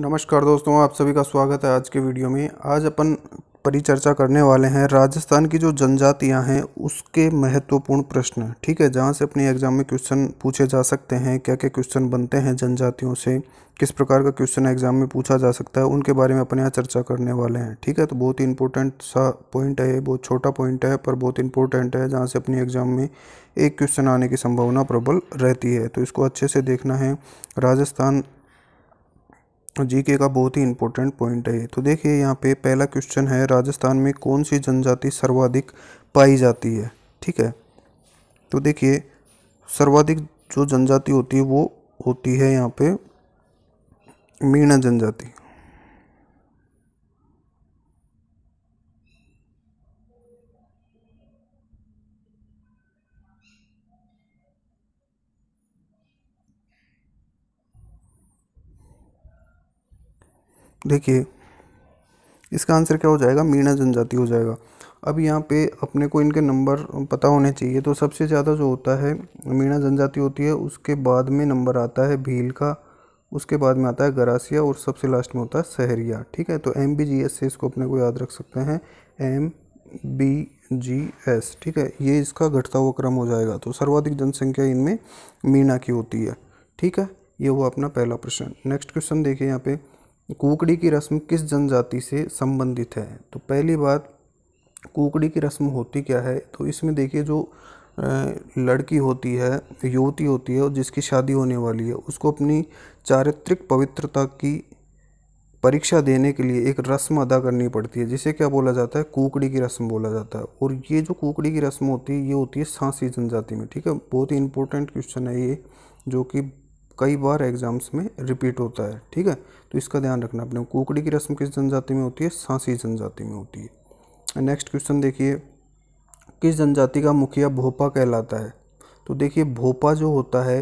नमस्कार दोस्तों आप सभी का स्वागत है आज के वीडियो में आज अपन परिचर्चा करने वाले हैं राजस्थान की जो जनजातियां हैं उसके महत्वपूर्ण प्रश्न ठीक है जहां से अपने एग्जाम में क्वेश्चन पूछे जा सकते हैं क्या क्या क्वेश्चन बनते हैं जनजातियों से किस प्रकार का क्वेश्चन एग्जाम में पूछा जा सकता है उनके बारे में अपने यहाँ चर्चा करने वाले हैं ठीक है तो बहुत ही इंपॉर्टेंट सा पॉइंट है बहुत छोटा पॉइंट है पर बहुत इंपॉर्टेंट है जहाँ से अपने एग्जाम में एक क्वेश्चन आने की संभावना प्रबल रहती है तो इसको अच्छे से देखना है राजस्थान जीके का बहुत ही इंपॉर्टेंट पॉइंट है तो देखिए यहाँ पे पहला क्वेश्चन है राजस्थान में कौन सी जनजाति सर्वाधिक पाई जाती है ठीक है तो देखिए सर्वाधिक जो जनजाति होती है वो होती है यहाँ पे मीणा जनजाति देखिए इसका आंसर क्या हो जाएगा मीणा जनजाति हो जाएगा अब यहाँ पे अपने को इनके नंबर पता होने चाहिए तो सबसे ज़्यादा जो होता है मीणा जनजाति होती है उसके बाद में नंबर आता है भील का उसके बाद में आता है गरासिया और सबसे लास्ट में होता है सहरिया ठीक है तो एम बी जी एस से इसको अपने को याद रख सकते हैं एम बी जी एस ठीक है ये इसका घटता हुआ क्रम हो जाएगा तो सर्वाधिक जनसंख्या इनमें मीना की होती है ठीक है ये हुआ अपना पहला प्रश्न नेक्स्ट क्वेश्चन देखिए यहाँ पर कुकड़ी की रस्म किस जनजाति से संबंधित है तो पहली बात कुकड़ी की रस्म होती क्या है तो इसमें देखिए जो लड़की होती है युवती होती है और जिसकी शादी होने वाली है उसको अपनी चारित्रिक पवित्रता की परीक्षा देने के लिए एक रस्म अदा करनी पड़ती है जिसे क्या बोला जाता है कुकड़ी की रस्म बोला जाता है और ये जो कुकड़ी की रस्म होती है ये होती है सांसी जनजाति में ठीक है बहुत ही इंपॉर्टेंट क्वेश्चन है ये जो कि कई बार एग्ज़ाम्स में रिपीट होता है ठीक है तो इसका ध्यान रखना अपने कुकड़ी की रस्म किस जनजाति में होती है सांसी जनजाति में होती है नेक्स्ट क्वेश्चन देखिए किस जनजाति का मुखिया भोपा कहलाता है तो देखिए भोपा जो होता है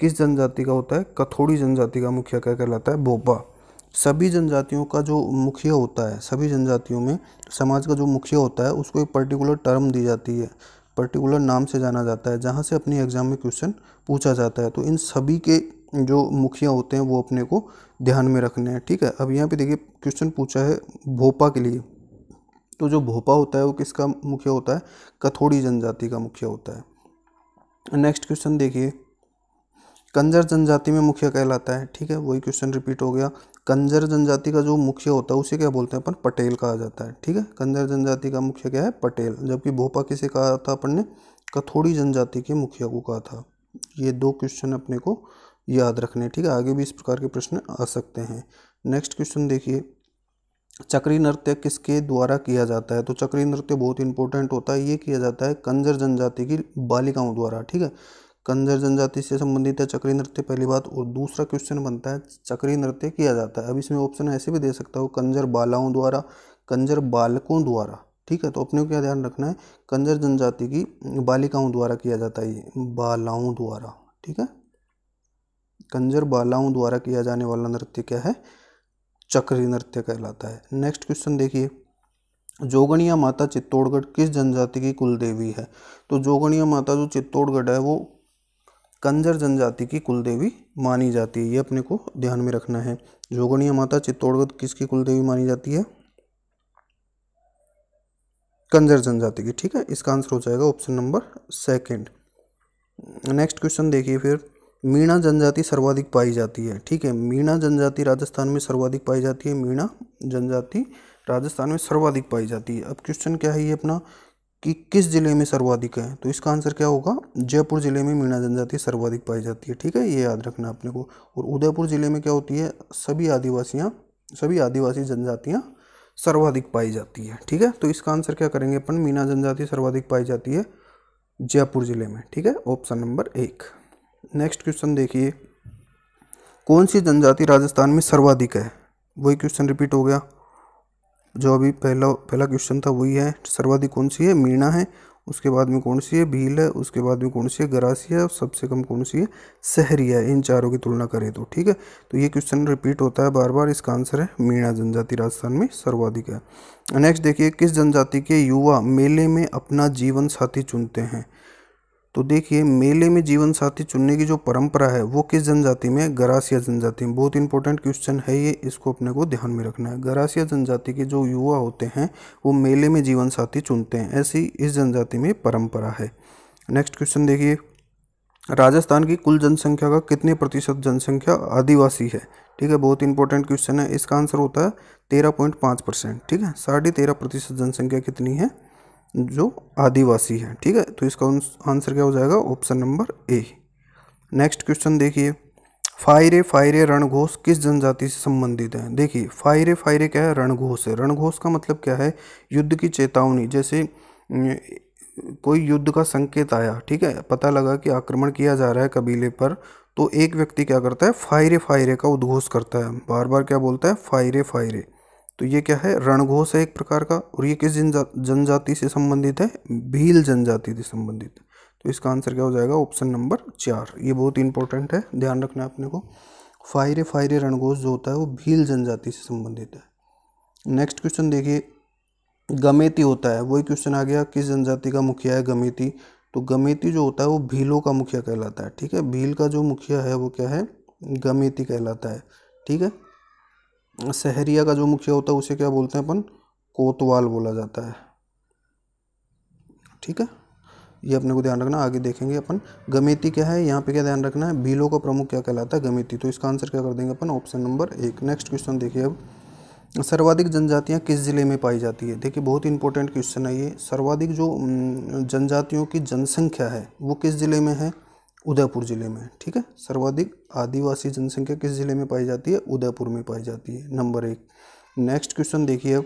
किस जनजाति का होता है कथोड़ी जनजाति का मुखिया क्या कहलाता है भोपा सभी जनजातियों का जो मुखिया होता है सभी जनजातियों में समाज का जो मुखिया होता है उसको एक पर्टिकुलर टर्म दी जाती है पर्टिकुलर नाम से जाना जाता है जहाँ से अपने एग्ज़ाम में क्वेश्चन पूछा जाता है तो इन सभी के जो मुखिया होते हैं वो अपने को ध्यान में रखने हैं ठीक है अब यहाँ पे देखिए क्वेश्चन पूछा है भोपा के लिए तो जो भोपा होता है वो किसका मुखिया होता है कथोड़ी जनजाति का मुखिया होता है नेक्स्ट क्वेश्चन देखिए कंजर जनजाति में मुखिया कहलाता है ठीक है वही क्वेश्चन रिपीट हो गया कंजर जनजाति का जो मुख्य होता है उसे क्या बोलते हैं अपन पटेल कहा जाता है ठीक है कंजर जनजाति का मुख्य क्या है पटेल जबकि भोपा किसे कहा था अपन ने कथोड़ी जनजाति के मुखिया को कहा था ये दो क्वेश्चन अपने को याद रखने ठीक है आगे भी इस प्रकार के प्रश्न आ सकते हैं नेक्स्ट क्वेश्चन देखिए चक्री नृत्य किसके द्वारा किया जाता है तो चक्री नृत्य बहुत इंपॉर्टेंट होता है ये किया जाता है कंजर जनजाति की बालिकाओं द्वारा ठीक है कंजर जनजाति से संबंधित है चक्री नृत्य पहली बात और दूसरा क्वेश्चन बनता है चक्री नृत्य किया जाता है अब इसमें ऑप्शन ऐसे भी दे सकता हूँ कंजर बालाओं द्वारा कंजर बालकों द्वारा ठीक है तो अपने को क्या ध्यान रखना है कंजर जनजाति की बालिकाओं द्वारा किया जाता है ये बालाओं द्वारा ठीक है कंजर बालाओं द्वारा किया जाने वाला नृत्य क्या है चक्री नृत्य कहलाता है नेक्स्ट क्वेश्चन देखिए जोगणिया माता चित्तौड़गढ़ किस जनजाति की कुल देवी है तो जोगणिया माता जो चित्तौड़गढ़ है वो कंजर जनजाति की कुलदेवी मानी जाती है ये अपने को ध्यान में रखना है जोगणिया माता चित्तौड़गढ़ किसकी कुलदेवी मानी जाती है कंजर जनजाति की ठीक है इसका आंसर हो जाएगा option number second next question देखिए फिर मीणा जनजाति सर्वाधिक पाई जाती है ठीक है मीणा जनजाति राजस्थान में सर्वाधिक पाई जाती है मीणा जनजाति राजस्थान में सर्वाधिक पाई जाती है अब क्वेश्चन क्या है ये अपना कि किस ज़िले में सर्वाधिक है तो इसका आंसर क्या होगा जयपुर ज़िले में मीणा जनजाति सर्वाधिक पाई जाती है ठीक है ये याद रखना अपने को और उदयपुर ज़िले में क्या होती है सभी आदिवासियाँ सभी आदिवासी जनजातियाँ सर्वाधिक पाई जाती है ठीक है तो इसका आंसर क्या करेंगे अपन मीना जनजाति सर्वाधिक पाई जाती है जयपुर ज़िले में ठीक है ऑप्शन नंबर एक नेक्स्ट क्वेश्चन देखिए कौन सी जनजाति राजस्थान में सर्वाधिक है वही क्वेश्चन रिपीट हो गया जो अभी पहला पहला क्वेश्चन था वही है सर्वाधिक कौन सी है मीणा है उसके बाद में कौन सी है भील है उसके बाद में कौन सी है गरासी है और सबसे कम कौन सी है सहरिया है इन चारों की तुलना करें तो ठीक है तो ये क्वेश्चन रिपीट होता है बार बार इसका आंसर है मीणा जनजाति राजस्थान में सर्वाधिक है नेक्स्ट देखिए किस जनजाति के युवा मेले में अपना जीवन साथी चुनते हैं तो देखिए मेले में जीवन साथी चुनने की जो परंपरा है वो किस जनजाति में गरासिया जनजाति में बहुत इंपॉर्टेंट क्वेश्चन है ये इसको अपने को ध्यान में रखना है गरासिया जनजाति के जो युवा होते हैं वो मेले में जीवन साथी चुनते हैं ऐसी इस जनजाति में परंपरा है नेक्स्ट क्वेश्चन देखिए राजस्थान की कुल जनसंख्या का कितने प्रतिशत जनसंख्या आदिवासी है ठीक है बहुत इंपॉर्टेंट क्वेश्चन है इसका आंसर होता है तेरह पॉइंट पाँच परसेंट ठीक है साढ़े तेरह प्रतिशत जनसंख्या कितनी है जो आदिवासी है ठीक है तो इसका आंसर क्या हो जाएगा option number A next question देखिए फायरे फायरे रणघोष किस जनजाति से संबंधित है देखिए फायरे फायरे क्या है रणघोष है रणघोष का मतलब क्या है युद्ध की चेतावनी जैसे कोई युद्ध का संकेत आया ठीक है पता लगा कि आक्रमण किया जा रहा है कबीले पर तो एक व्यक्ति क्या करता है फायरे फायरे का उद्घोष करता है बार बार क्या बोलता है फायरे फायरे तो ये क्या है रणघोष है एक प्रकार का और ये किस जनजाति से संबंधित है भील जनजाति से संबंधित तो इसका आंसर क्या हो जाएगा ऑप्शन नंबर चार ये बहुत इंपॉर्टेंट है ध्यान रखना है अपने को फायरे फायरे रणघोष जो होता है वो भील जनजाति से संबंधित है नेक्स्ट क्वेश्चन देखिए गमेती होता है वही क्वेश्चन आ गया किस जनजाति का मुखिया है गमेती तो गमेती जो होता है वो भीलों का मुखिया कहलाता है ठीक है भील का जो मुखिया है वो क्या है गमेती कहलाता है ठीक है सहरिया का जो मुखिया होता है उसे क्या बोलते हैं अपन कोतवाल बोला जाता है ठीक है ये अपने को ध्यान रखना आगे देखेंगे अपन गमेती क्या है यहाँ पे क्या ध्यान रखना है भीलों का प्रमुख क्या कहलाता है गमेती तो इसका आंसर क्या कर देंगे अपन ऑप्शन नंबर एक नेक्स्ट क्वेश्चन देखिए अब सर्वाधिक जनजातियाँ किस ज़िले में पाई जाती है देखिए बहुत इंपॉर्टेंट क्वेश्चन है ये सर्वाधिक जो जनजातियों की जनसंख्या है वो किस ज़िले में है उदयपुर ज़िले में ठीक है सर्वाधिक आदिवासी जनसंख्या किस ज़िले में पाई जाती है उदयपुर में पाई जाती है नंबर एक नेक्स्ट क्वेश्चन देखिए अब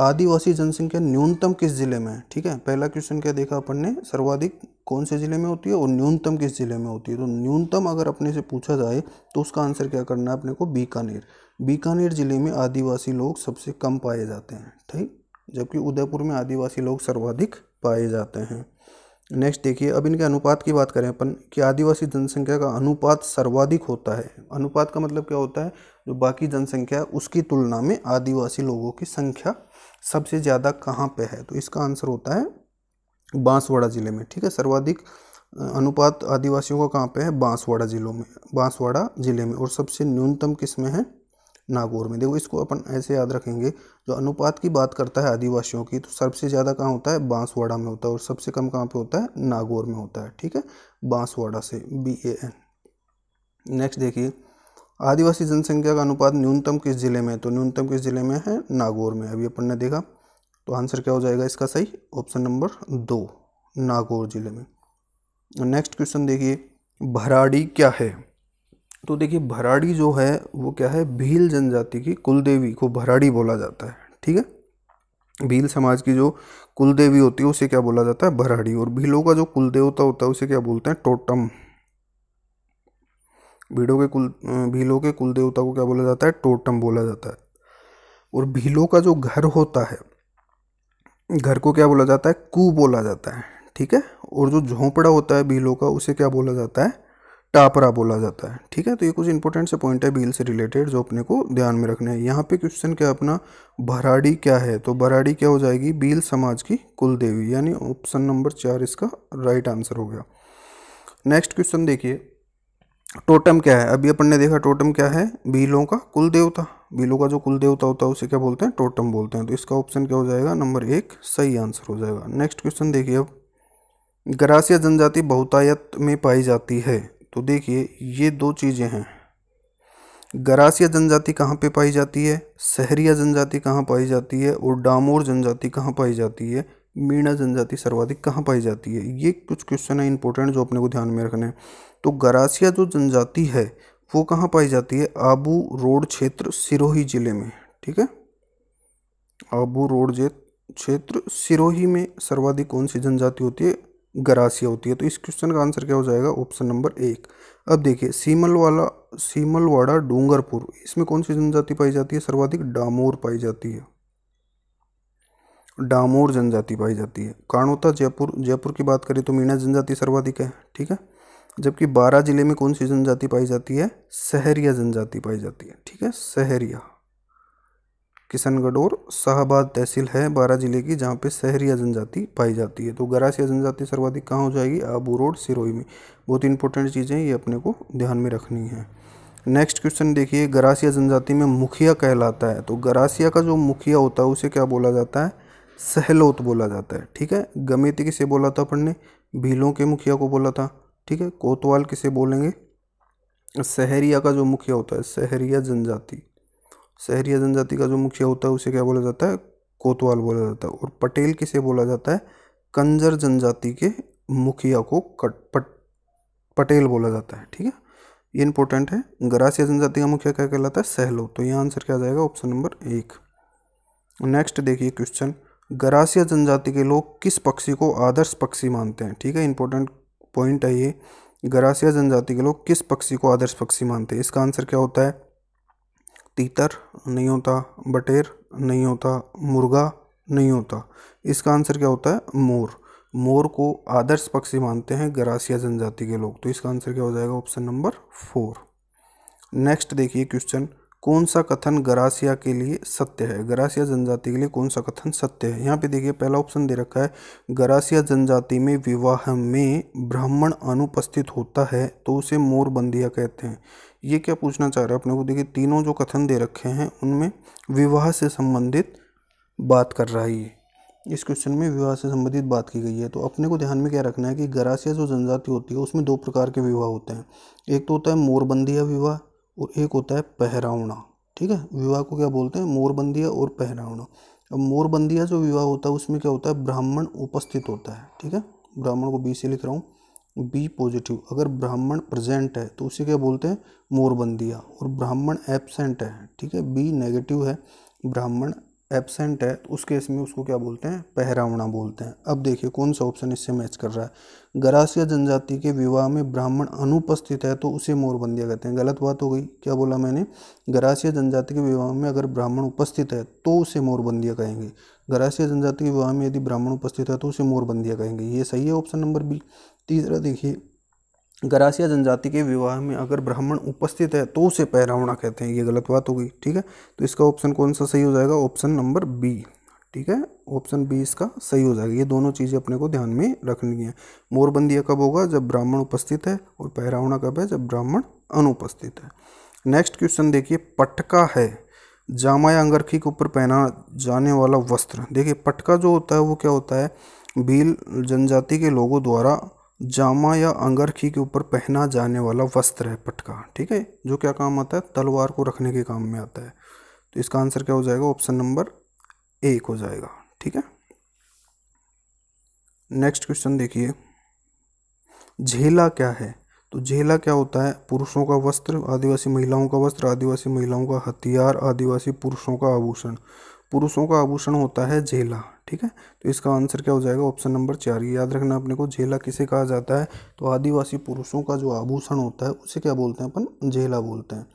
आदिवासी जनसंख्या न्यूनतम किस ज़िले में है ठीक है पहला क्वेश्चन क्या देखा अपन ने सर्वाधिक कौन से ज़िले में होती है और न्यूनतम किस ज़िले में होती है तो न्यूनतम अगर अपने से पूछा जाए तो उसका आंसर क्या करना है अपने को बीकानेर बीकानेर ज़िले में आदिवासी लोग सबसे कम पाए जाते हैं ठीक जबकि उदयपुर में आदिवासी लोग सर्वाधिक पाए जाते हैं नेक्स्ट देखिए अब इनके अनुपात की बात करें अपन कि आदिवासी जनसंख्या का अनुपात सर्वाधिक होता है अनुपात का मतलब क्या होता है जो बाकी जनसंख्या है उसकी तुलना में आदिवासी लोगों की संख्या सबसे ज़्यादा कहाँ पे है तो इसका आंसर होता है बांसवाड़ा ज़िले में ठीक है सर्वाधिक अनुपात आदिवासियों का कहाँ पर है बांसवाड़ा ज़िलों में बांसवाड़ा ज़िले में और सबसे न्यूनतम किस में है नागौर में देखो इसको अपन ऐसे याद रखेंगे जो अनुपात की बात करता है आदिवासियों की तो सबसे ज़्यादा कहाँ होता है बांसवाड़ा में होता है और सबसे कम कहाँ पे होता है नागौर में होता है ठीक है बांसवाड़ा से बी ए एन नेक्स्ट देखिए आदिवासी जनसंख्या का अनुपात न्यूनतम किस ज़िले में है तो न्यूनतम किस ज़िले में है नागौर में अभी अपन ने देखा तो आंसर क्या हो जाएगा इसका सही ऑप्शन नंबर दो नागौर ज़िले में नेक्स्ट क्वेश्चन देखिए भराड़ी क्या है तो देखिए भराड़ी जो है वो क्या है भील जनजाति की कुलदेवी को भराड़ी बोला जाता है ठीक है भील समाज की जो कुलदेवी होती है उसे क्या बोला जाता है भराड़ी और भीलों का जो कुलदेवता होता है उसे क्या बोलते हैं टोटम भीड़ों के कुल भीलों के कुलदेवता को क्या बोला जाता है टोटम बोला जाता है और भीलों का जो घर होता है घर को क्या बोला जाता है कु बोला जाता है ठीक है और जो झोंपड़ा होता है भीलों का उसे क्या बोला जाता है टापरा बोला जाता है ठीक है तो ये कुछ इंपॉर्टेंट से पॉइंट है भील से रिलेटेड जो अपने को ध्यान में रखने हैं यहाँ पे क्वेश्चन क्या अपना भराड़ी क्या है तो भराड़ी क्या हो जाएगी भील समाज की कुल देवी यानी ऑप्शन नंबर चार इसका राइट आंसर हो गया नेक्स्ट क्वेश्चन देखिए टोटम क्या है अभी अपन ने देखा टोटम क्या है भीलों का कुल देवता भीलों का जो कुल देवता होता है उसे क्या बोलते हैं टोटम बोलते हैं तो इसका ऑप्शन क्या हो जाएगा नंबर एक सही आंसर हो जाएगा नेक्स्ट क्वेश्चन देखिए अब ग्रासिया जनजाति बहुतायत में पाई जाती है तो देखिए ये दो चीज़ें हैं गरासिया जनजाति कहाँ पे पाई जाती है सहरिया जनजाति कहाँ पाई जाती है और डामोर जनजाति कहाँ पाई जाती है मीणा जनजाति सर्वाधिक कहाँ पाई जाती है ये कुछ क्वेश्चन है इंपॉर्टेंट जो अपने को ध्यान में रखना है तो गरासिया जो जनजाति है वो कहाँ पाई जाती है आबू रोड क्षेत्र सिरोही ज़िले में ठीक है आबू रोड क्षेत्र सिरोही में सर्वाधिक कौन सी जनजाति होती है गरासिया होती है तो इस क्वेश्चन का आंसर क्या हो जाएगा ऑप्शन नंबर एक अब देखिए वाला सीमलवाड़ा डूंगरपुर इसमें कौन सी जनजाति पाई जाती है सर्वाधिक डामोर पाई जाती है डामोर जनजाति पाई जाती है कानोता जयपुर जयपुर की बात करें तो मीणा जनजाति सर्वाधिक है ठीक है जबकि बारह जिले में कौन सी जनजाति पाई जाती है सहरिया जनजाति पाई जाती है ठीक है सहरिया किशनगढ़ और शाहबाद तहसील है बारा जिले की जहाँ पे शहरिया जनजाति पाई जाती है तो गरासिया जनजाति सर्वाधिक कहाँ हो जाएगी आबू रोड सिरोई में बहुत इंपॉर्टेंट चीज़ें ये अपने को ध्यान में रखनी है नेक्स्ट क्वेश्चन देखिए गरासिया जनजाति में मुखिया कहलाता है तो गरासिया का जो मुखिया होता है उसे क्या बोला जाता है सहलोत बोला जाता है ठीक है गमेती किसे बोला था अपन ने भीलों के मुखिया को बोला था ठीक है कोतवाल किसे बोलेंगे सहरिया का जो मुखिया होता है सहरिया जनजाति शहरी जनजाति का जो मुखिया होता है उसे क्या बोला जाता है कोतवाल बोला जाता है और पटेल किसे बोला जाता है कंजर जनजाति के मुखिया को कट पट, पटेल बोला जाता है ठीक है ये इंपॉर्टेंट है गरासिया जनजाति का मुखिया क्या कहलाता है सहलो तो यह आंसर क्या जाएगा ऑप्शन नंबर एक नेक्स्ट देखिए क्वेश्चन गरासिया जनजाति के लोग किस पक्षी को आदर्श पक्षी मानते हैं ठीक है इंपॉर्टेंट पॉइंट है ये गरासिया जनजाति के लोग किस पक्षी को आदर्श पक्षी मानते हैं इसका आंसर क्या होता है तीतर नहीं होता बटेर नहीं होता मुर्गा नहीं होता इसका आंसर क्या होता है मोर मोर को आदर्श पक्षी मानते हैं गरासिया जनजाति के लोग तो इसका आंसर क्या हो जाएगा ऑप्शन नंबर फोर नेक्स्ट देखिए क्वेश्चन कौन सा कथन ग्रासिया के लिए सत्य है ग्रासिया जनजाति के लिए कौन सा कथन सत्य है यहाँ पे देखिए पहला ऑप्शन दे रखा है ग्रासिया जनजाति में विवाह में ब्राह्मण अनुपस्थित होता है तो उसे मोरबंदिया कहते हैं ये क्या पूछना चाह रहा है अपने को देखिए तीनों जो कथन दे रखे हैं उनमें विवाह से संबंधित बात कर रहा है ये इस क्वेश्चन में विवाह से संबंधित बात की गई है तो अपने को ध्यान में क्या रखना है कि गरासिया जो जनजाति होती है उसमें दो प्रकार के विवाह होते हैं एक तो होता है मोरबंदिया विवाह और एक होता है पहरावना ठीक है विवाह को क्या बोलते हैं मोरबंदिया और पहरावना अब मोरबंदिया जो विवाह होता है उसमें क्या होता है ब्राह्मण उपस्थित होता है ठीक है ब्राह्मण को बी से लिख रहा हूँ बी पॉजिटिव अगर ब्राह्मण प्रेजेंट है तो उसे क्या बोलते हैं मोरबंदिया और ब्राह्मण एबसेंट है ठीक है बी नेगेटिव है ब्राह्मण एबसेंट है तो उस केस में उसको क्या बोलते हैं पहरावना बोलते हैं अब देखिए कौन सा ऑप्शन इससे मैच कर रहा है गरासिया जनजाति के विवाह में ब्राह्मण अनुपस्थित है तो उसे मोरबंदिया कहते हैं गलत बात हो गई क्या बोला मैंने गरासिया जनजाति के विवाह में अगर ब्राह्मण उपस्थित है तो उसे मोरबंदिया कहेंगे गरासिया जनजाति के विवाह में यदि ब्राह्मण उपस्थित है तो उसे मोरबंदिया कहेंगे ये सही है ऑप्शन नंबर बी तीसरा देखिए गरासिया जनजाति के विवाह में अगर ब्राह्मण उपस्थित है तो उसे पहरावना कहते हैं ये गलत बात होगी ठीक है तो इसका ऑप्शन कौन सा सही हो जाएगा ऑप्शन नंबर बी ठीक है ऑप्शन बी इसका सही हो जाएगा ये दोनों चीज़ें अपने को ध्यान में रखनी है मोरबंदिया कब होगा जब ब्राह्मण उपस्थित है और पहरावना कब है जब ब्राह्मण अनुपस्थित है नेक्स्ट क्वेश्चन देखिए पटका है जामा या अंगरखी के ऊपर पहना जाने वाला वस्त्र देखिए पटका जो होता है वो क्या होता है भील जनजाति के लोगों द्वारा जामा या अंगरखी के ऊपर पहना जाने वाला वस्त्र है पटका ठीक है जो क्या काम आता है तलवार को रखने के काम में आता है तो इसका आंसर क्या हो जाएगा ऑप्शन नंबर एक हो जाएगा ठीक है नेक्स्ट क्वेश्चन देखिए झेला क्या है तो झेला क्या होता है पुरुषों का वस्त्र आदिवासी महिलाओं का वस्त्र आदिवासी महिलाओं का हथियार आदिवासी पुरुषों का आभूषण पुरुषों का आभूषण होता है झेला ठीक है तो इसका आंसर क्या हो जाएगा ऑप्शन नंबर चार याद रखना अपने को झेला किसे कहा जाता है तो आदिवासी पुरुषों का जो आभूषण होता है उसे क्या बोलते हैं अपन झेला बोलते हैं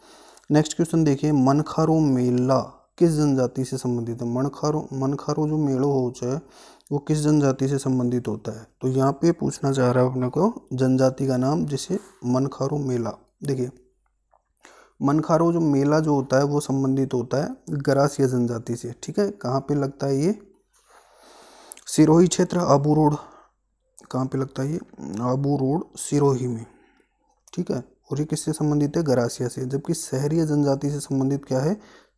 नेक्स्ट क्वेश्चन देखिए मनखारो मेला किस जनजाति से संबंधित है मनखारो मनखारो जो मेड़ो हो चाहे वो किस जनजाति से संबंधित होता है तो यहाँ पे पूछना चाह रहा है अपने को जनजाति का नाम जिसे मनखारो मेला देखिए मनखारो जो मेला जो होता है वो संबंधित होता है गरासिया जनजाति से ठीक है कहाँ पे लगता है ये सिरोही क्षेत्र आबू रोड कहाँ पे लगता है ये आबू रोड सिरोही में ठीक है और ये किससे संबंधित है गरासिया से जबकि शहरीय जनजाति से संबंधित क्या है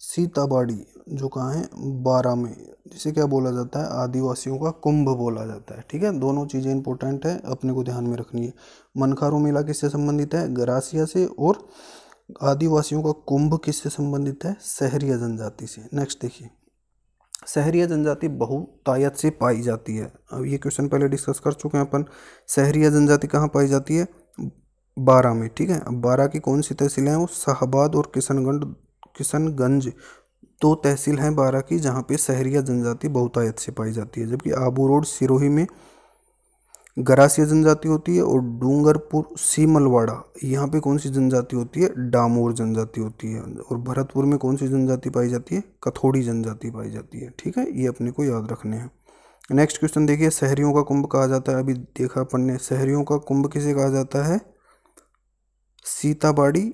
सीताबाड़ी जो कहाँ है बारह में जिसे क्या बोला जाता है आदिवासियों का कुंभ बोला जाता है ठीक है दोनों चीज़ें इंपॉर्टेंट है अपने को ध्यान में रखनी है मनखारो मेला किससे संबंधित है गरासिया से और आदिवासियों का कुंभ किससे संबंधित है शहरिया जनजाति से नेक्स्ट देखिए शहरिया जनजाति बहुतायत से पाई जाती है अब ये क्वेश्चन पहले डिस्कस कर चुके हैं अपन शहरिया जनजाति कहाँ पाई जाती है बारह में ठीक है अब बारह की कौन सी तहसीलें हैं वो शाहबाद और किशनगंज किशनगंज दो तहसील हैं बारह की जहाँ पे शहरिया जनजाति बहुतायत से पाई जाती है जबकि आबू रोड सिरोही में गरासिया जनजाति होती है और डूंगरपुर सीमलवाड़ा यहाँ पे कौन सी जनजाति होती है डामोर जनजाति होती है और भरतपुर में कौन सी जनजाति पाई जाती है कथोड़ी जनजाति पाई जाती है ठीक है ये अपने को याद रखने हैं नेक्स्ट क्वेश्चन देखिए शहरियों का कुंभ कहा जाता है अभी देखा अपन ने शहरियों का कुंभ किसे कहा जाता है सीताबाड़ी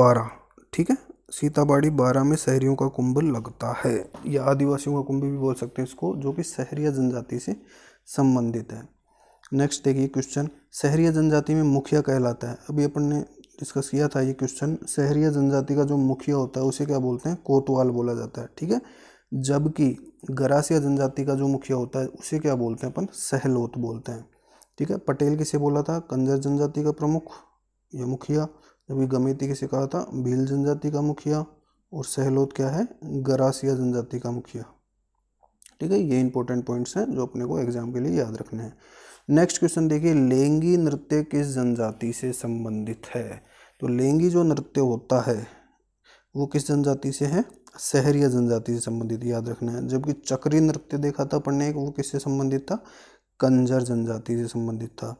बारह ठीक है सीताबाड़ी बारह में शहरियों का कुंभ लगता है या आदिवासियों का कुंभ भी बोल सकते हैं इसको जो कि शहरिया जनजाति से संबंधित है नेक्स्ट देखिए क्वेश्चन शहरीय जनजाति में मुखिया कहलाता है अभी अपन ने डिस्कस किया था ये क्वेश्चन शहरीय जनजाति का जो मुखिया होता है उसे क्या बोलते हैं कोतवाल बोला जाता है ठीक है जबकि गरासिया जनजाति का जो मुखिया होता है उसे क्या बोलते हैं अपन सहलोत बोलते हैं ठीक है पटेल किसे बोला था कंजर जनजाति का प्रमुख या मुखिया जबकि गमेती किसे कहा था भील जनजाति का मुखिया और सहलोत क्या है गरासिया जनजाति का मुखिया ठीक है ये इंपॉर्टेंट पॉइंट्स हैं जो अपने को एग्जाम के लिए याद रखने हैं नेक्स्ट क्वेश्चन देखिए लेंगी नृत्य किस जनजाति से संबंधित है तो लेंगी जो नृत्य होता है वो किस जनजाति से है शहरी जनजाति से संबंधित याद रखना है जबकि चक्री नृत्य देखा था पढ़ने वो किससे संबंधित था कंजर जनजाति से संबंधित था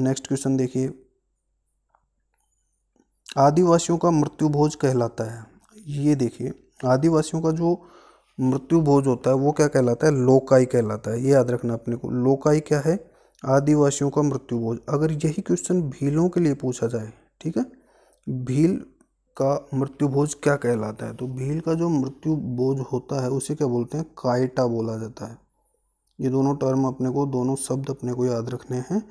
नेक्स्ट क्वेश्चन देखिए आदिवासियों का मृत्यु भोज कहलाता है ये देखिए आदिवासियों का जो मृत्यु भोज होता है वो क्या कहलाता है लोकाई कहलाता है ये याद रखना अपने को लोकाई क्या है आदिवासियों का मृत्यु बोझ अगर यही क्वेश्चन भीलों के लिए पूछा जाए ठीक है भील का मृत्यु भोज क्या कहलाता है तो भील का जो मृत्यु बोझ होता है उसे क्या बोलते हैं कायटा बोला जाता है ये दोनों टर्म अपने को दोनों शब्द अपने को याद रखने हैं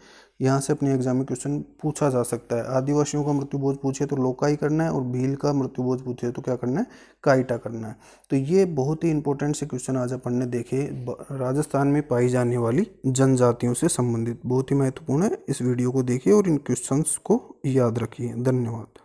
यहाँ से अपने एग्जाम में क्वेश्चन पूछा जा सकता है आदिवासियों का मृत्यु बोझ पूछे तो लोकाई करना है और भील का मृत्यु बोझ पूछे तो क्या करना है काइटा करना है तो ये बहुत ही इंपॉर्टेंट से क्वेश्चन आज अपन ने देखे राजस्थान में पाई जाने वाली जनजातियों से संबंधित बहुत ही महत्वपूर्ण है इस वीडियो को देखिए और इन क्वेश्चन को याद रखिए धन्यवाद